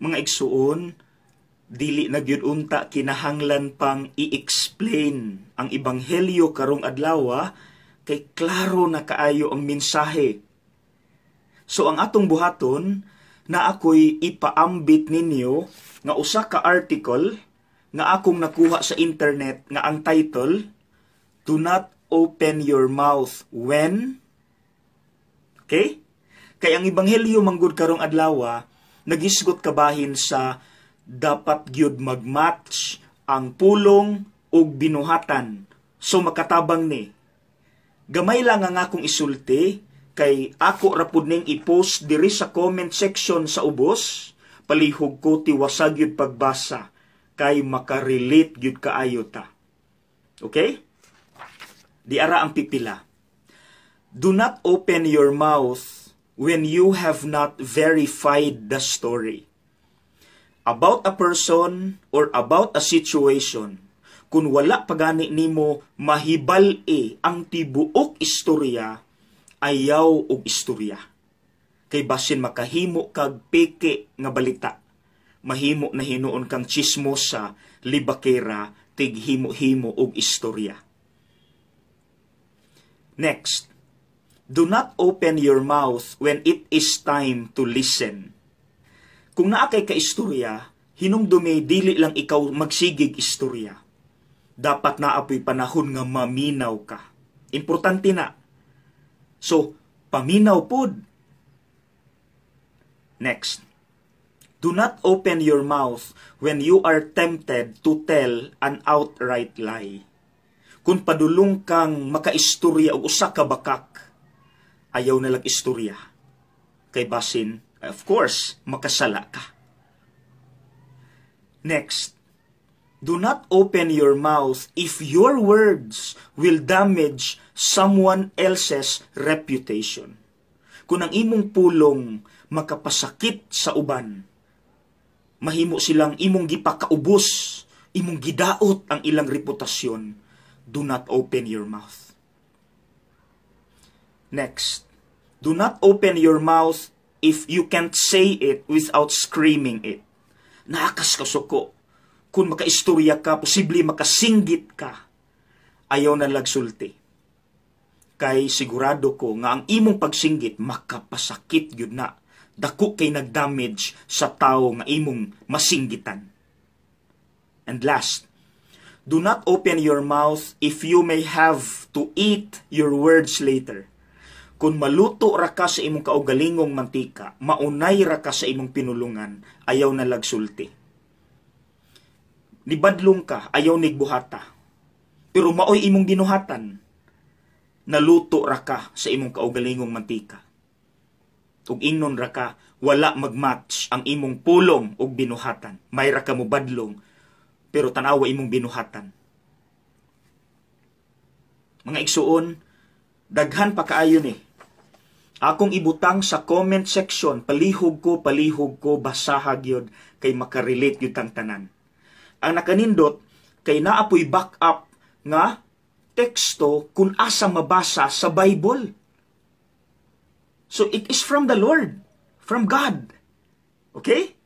mga igsuon, dili nagyud unta kinahanglan pang i-explain ang ebanghelyo karong adlawa ah, kay klaro na kaayo ang mensahe. So ang atong buhaton na ako'y ipaambit ninyo nga usa ka article nga akong nakuha sa internet nga ang title Do not open your mouth when Okay? Kay ang ebanghelyo manggod karong adlawa, ah, nagisgot kabahin sa dapat gyud magmatch ang pulong ug binuhatan. So makatabang ni. Gamay lang nga akong isulti kay ako ra pud ning i-post diri sa comment section sa ubos. Palihog ko tiwasag yun pagbasa kay makarelate yun kaayo ta. Okay? Di ara ang pipila. Do not open your mouth when you have not verified the story about a person or about a situation kun wala pagani nimo mahibal e ang tibuok istorya ayaw og istorya kay basin makahimo kag peke nga balita mahimo na hinuon kang chismosa libakera tighimo-himo og istorya next Do not open your mouth when it is time to listen. Kung naa kay ka istorya, hinumdumi dili lang ikaw magsigig istorya. Dapat na apoy panahon nga maminaw ka. Importante na. So, paminaw pod. Next. Do not open your mouth when you are tempted to tell an outright lie. Kung padulong kang makaistorya og usa ka bakak, ayaw nalang istorya. Kay basin, of course, makasala ka. Next, do not open your mouth if your words will damage someone else's reputation. Kung ang imong pulong makapasakit sa uban, mahimo silang imong gipakaubos, imong gidaot ang ilang reputasyon, do not open your mouth. Next, Do not open your mouth if you can't say it without screaming it. Naakas ka suko. Kung makaistorya ka, posible makasinggit ka. Ayaw na lagsulti. Kay sigurado ko nga ang imong pagsinggit makapasakit yun na. Dako kay nagdamage sa tao nga imong masinggitan. And last, do not open your mouth if you may have to eat your words later. Kung maluto ra ka sa imong kaugalingong mantika, maunay ra ka sa imong pinulungan, ayaw na lagsulti. Nibadlong ka, ayaw nigbuhata. Pero maoy imong ginuhatan, naluto ra ka sa imong kaugalingong mantika. Ug ingnon ra ka, wala magmatch ang imong pulong ug binuhatan. May ra ka mo badlong, pero tanawa imong binuhatan. Mga igsuon, daghan pa kaayo ni eh, akong ibutang sa comment section, palihog ko, palihog ko, basahag yun, kay makarelate yun tang tanan. Ang nakanindot, kay naapoy back up nga teksto kung asa mabasa sa Bible. So it is from the Lord, from God. Okay?